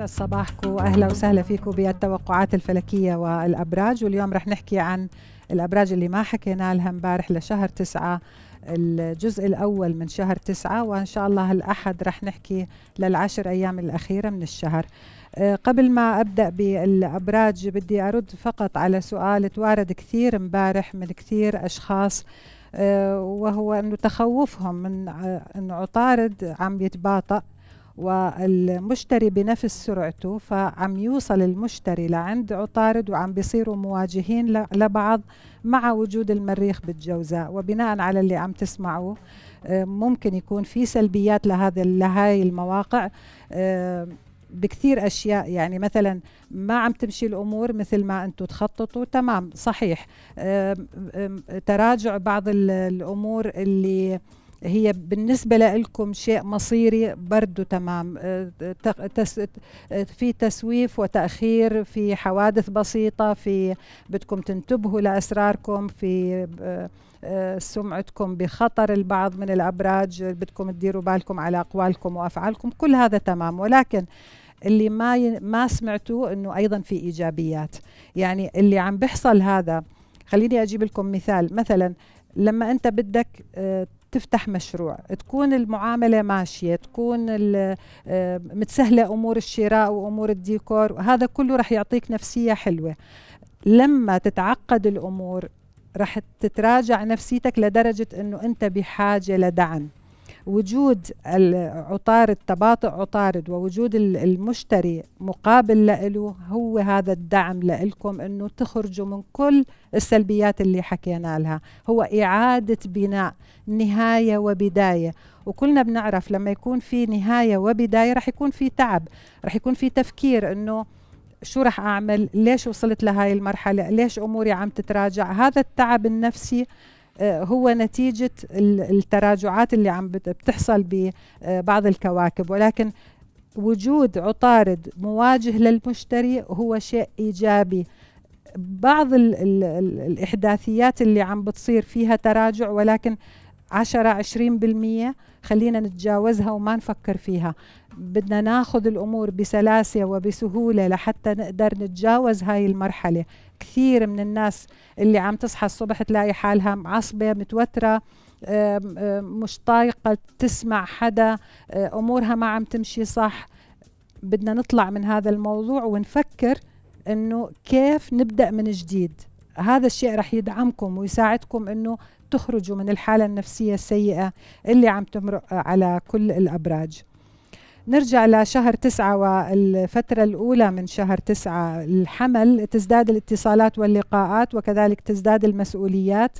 استاذ صباحكم اهلا وسهلا فيكم بالتوقعات الفلكيه والابراج واليوم رح نحكي عن الابراج اللي ما حكينا لها امبارح لشهر تسعة الجزء الاول من شهر تسعة وان شاء الله الاحد رح نحكي للعشر ايام الاخيره من الشهر آه، قبل ما ابدا بالابراج بدي ارد فقط على سؤال توارد كثير امبارح من كثير اشخاص آه، وهو انه تخوفهم من آه، انه عطارد عم يتباطأ والمشتري بنفس سرعته فعم يوصل المشتري لعند عطارد وعم بيصيروا مواجهين لبعض مع وجود المريخ بالجوزاء وبناء على اللي عم تسمعوه آه، ممكن يكون في سلبيات لهذا لهاي المواقع آه، بكثير اشياء يعني مثلا ما عم تمشي الامور مثل ما انتم تخططوا تمام صحيح تراجع بعض الامور اللي هي بالنسبة لكم شيء مصيري برضو تمام آه، في تسويف وتأخير في حوادث بسيطة في بدكم تنتبهوا لأسراركم في آه، آه، سمعتكم بخطر البعض من الأبراج بدكم تديروا بالكم على أقوالكم وأفعالكم كل هذا تمام ولكن اللي ما ي... ما سمعتوه انه ايضا في ايجابيات يعني اللي عم بيحصل هذا خليني اجيب لكم مثال مثلا لما انت بدك تفتح مشروع تكون المعاملة ماشية تكون آه، متسهلة أمور الشراء وأمور الديكور هذا كله رح يعطيك نفسية حلوة لما تتعقد الأمور رح تتراجع نفسيتك لدرجة أنه أنت بحاجة لدعم وجود عطارد تباطؤ عطارد ووجود المشتري مقابل له هو هذا الدعم لكم انه تخرجوا من كل السلبيات اللي حكينا لها هو اعاده بناء نهايه وبدايه وكلنا بنعرف لما يكون في نهايه وبدايه رح يكون في تعب رح يكون في تفكير انه شو رح أعمل ليش وصلت لهاي المرحلة ليش أموري عم تتراجع هذا التعب النفسي آه، هو نتيجة التراجعات اللي عم بتحصل ببعض آه، الكواكب ولكن وجود عطارد مواجه للمشتري هو شيء إيجابي بعض الـ الـ الإحداثيات اللي عم بتصير فيها تراجع ولكن 10 20 بالمية خلينا نتجاوزها وما نفكر فيها بدنا ناخذ الأمور بسلاسة وبسهولة لحتى نقدر نتجاوز هاي المرحلة كثير من الناس اللي عم تصحى الصبح تلاقي حالها معصبه متوتره مش طايقه تسمع حدا آه، امورها ما عم تمشي صح بدنا نطلع من هذا الموضوع ونفكر انه كيف نبدا من جديد هذا الشيء رح يدعمكم ويساعدكم انه تخرجوا من الحاله النفسيه السيئه اللي عم تمرق على كل الابراج نرجع لشهر تسعة والفترة الأولى من شهر تسعة الحمل تزداد الاتصالات واللقاءات وكذلك تزداد المسؤوليات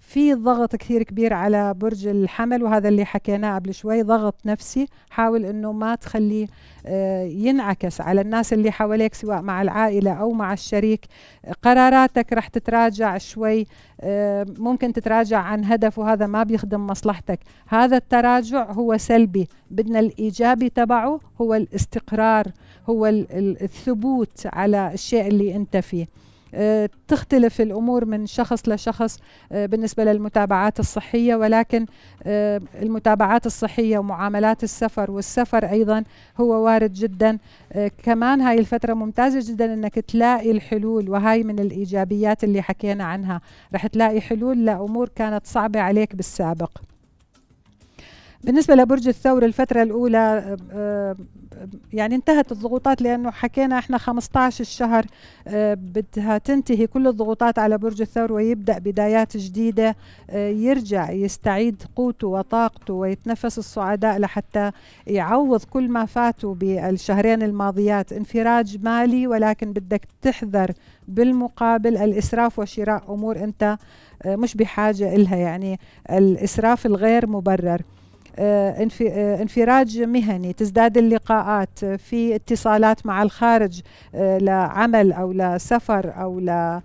في ضغط كثير كبير على برج الحمل وهذا اللي حكيناه قبل شوي ضغط نفسي حاول انه ما تخليه آه، ينعكس على الناس اللي حواليك سواء مع العائله او مع الشريك قراراتك رح تتراجع شوي آه، ممكن تتراجع عن هدف وهذا ما بيخدم مصلحتك هذا التراجع هو سلبي بدنا الايجابي تبعه هو الاستقرار هو الثبوت على الشيء اللي انت فيه آه، تختلف الامور من شخص لشخص آه، بالنسبه للمتابعات الصحيه ولكن آه، المتابعات الصحيه ومعاملات السفر والسفر ايضا هو وارد جدا كمان هاي الفتره ممتازه جدا انك تلاقي الحلول وهاي من الايجابيات اللي حكينا عنها رح تلاقي حلول لامور كانت صعبه عليك بالسابق بالنسبه لبرج الثور الفتره الاولى آه، آه، يعني انتهت الضغوطات لانه حكينا احنا 15 الشهر آه، بدها تنتهي كل الضغوطات على برج الثور ويبدا بدايات جديده يرجع يستعيد قوته وطاقته ويتنفس الصعداء لحتى يعوض كل ما فاته بالشهرين الماضيات انفراج مالي ولكن بدك تحذر بالمقابل الاسراف وشراء امور انت مش بحاجه الها يعني الاسراف الغير مبرر آه، آه، انفراج مهني تزداد اللقاءات في اتصالات مع الخارج آه، لعمل أو لسفر أو ل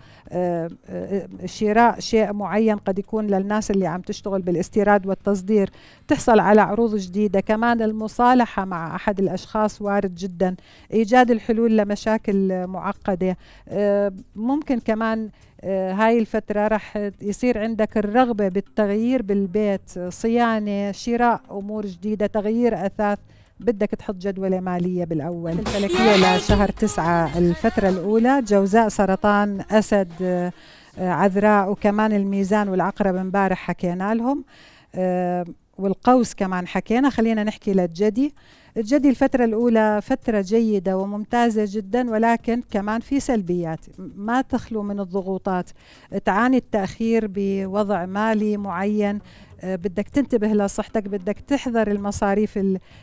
شراء شيء معين قد يكون للناس اللي عم تشتغل بالاستيراد والتصدير تحصل على عروض جديدة كمان المصالحة مع أحد الأشخاص وارد جدا إيجاد الحلول لمشاكل معقدة ممكن كمان آه، هاي الفترة رح يصير عندك الرغبة بالتغيير بالبيت صيانة شراء أمور جديدة تغيير أثاث بدك تحط جدولة مالية بالأول الفلكية لشهر تسعة الفترة الأولى جوزاء سرطان أسد آه، عذراء وكمان الميزان والعقرب امبارح حكينا لهم آه، والقوس كمان حكينا خلينا نحكي للجدي الجدي الفترة الأولى فترة جيدة وممتازة جدا ولكن كمان في سلبيات ما تخلو من الضغوطات تعاني التأخير بوضع مالي معين آه، بدك تنتبه لصحتك بدك تحذر المصاريف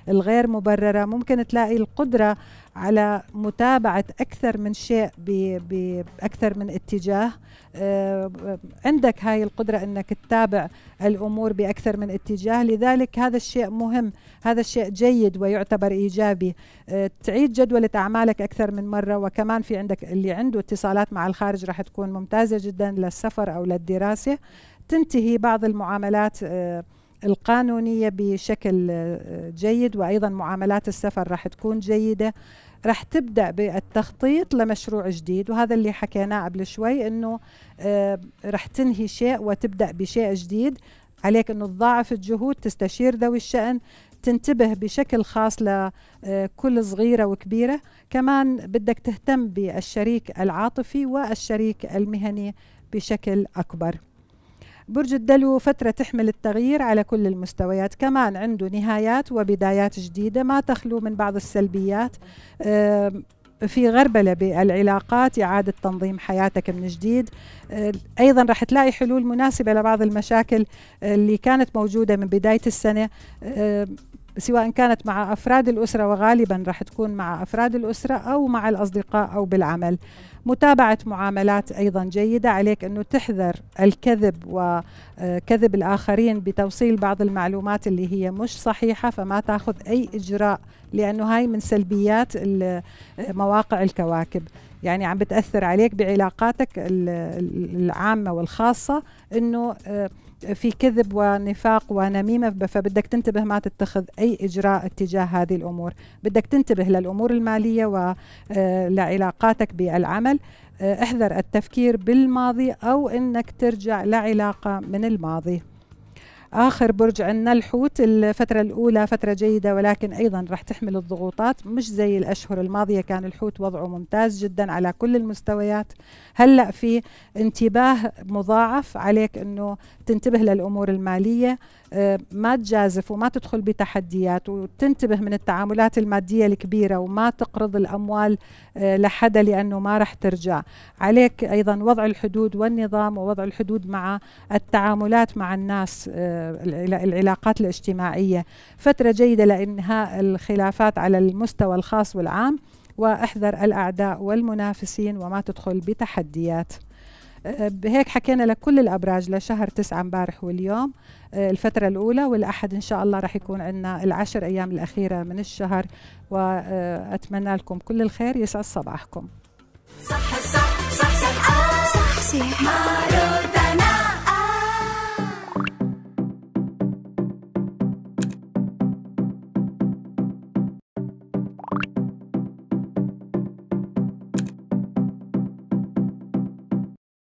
الغير مبررة ممكن تلاقي القدرة على متابعة أكثر من شيء بأكثر من اتجاه آه، عندك هاي القدرة أنك تتابع الأمور بأكثر من اتجاه لذلك هذا الشيء مهم هذا الشيء جيد ويعتبر إيجابي آه، تعيد جدولة أعمالك أكثر من مرة وكمان في عندك اللي عنده اتصالات مع الخارج راح تكون ممتازة جدا للسفر أو للدراسة تنتهي بعض المعاملات آه، القانونية بشكل آه، جيد وأيضا معاملات السفر راح تكون جيدة راح تبدأ بالتخطيط لمشروع جديد وهذا اللي حكيناه قبل شوي أنه آه، راح تنهي شيء وتبدأ بشيء جديد عليك أنه تضاعف الجهود تستشير ذوي الشأن تنتبه بشكل خاص لكل صغيرة وكبيرة كمان بدك تهتم بالشريك العاطفي والشريك المهني بشكل أكبر برج الدلو فترة تحمل التغيير على كل المستويات كمان عنده نهايات وبدايات جديدة ما تخلو من بعض السلبيات في غربلة بالعلاقات إعادة تنظيم حياتك من جديد أيضا راح تلاقي حلول مناسبة لبعض المشاكل اللي كانت موجودة من بداية السنة سواء كانت مع افراد الاسره وغالبا راح تكون مع افراد الاسره او مع الاصدقاء او بالعمل متابعه معاملات ايضا جيده عليك انه تحذر الكذب وكذب الاخرين بتوصيل بعض المعلومات اللي هي مش صحيحه فما تاخذ اي اجراء لانه هاي من سلبيات مواقع الكواكب يعني عم بتاثر عليك بعلاقاتك العامه والخاصه انه آه، في كذب ونفاق ونميمة فبدك تنتبه ما تتخذ أي إجراء اتجاه هذه الأمور بدك تنتبه للأمور المالية ولعلاقاتك آه، بالعمل آه، احذر التفكير بالماضي أو أنك ترجع لعلاقة من الماضي آخر برج عندنا الحوت الفترة الأولى فترة جيدة ولكن أيضا راح تحمل الضغوطات مش زي الأشهر الماضية كان الحوت وضعه ممتاز جدا على كل المستويات هلأ في انتباه مضاعف عليك أنه تنتبه للأمور المالية آه، ما تجازف وما تدخل بتحديات وتنتبه من التعاملات المادية الكبيرة وما تقرض الأموال آه، لحدا لأنه ما رح ترجع عليك أيضا وضع الحدود والنظام ووضع الحدود مع التعاملات مع الناس آه، العلاقات الاجتماعية فترة جيدة لإنهاء الخلافات على المستوى الخاص والعام واحذر الأعداء والمنافسين وما تدخل بتحديات هيك حكينا لكل الابراج لشهر تسعة امبارح واليوم الفترة الأولى والأحد إن شاء الله رح يكون عندنا العشر أيام الأخيرة من الشهر وأتمنى لكم كل الخير يسعد صباحكم صح صح صح صح, صح, صح, صح, صح, صح, صح, صح, صح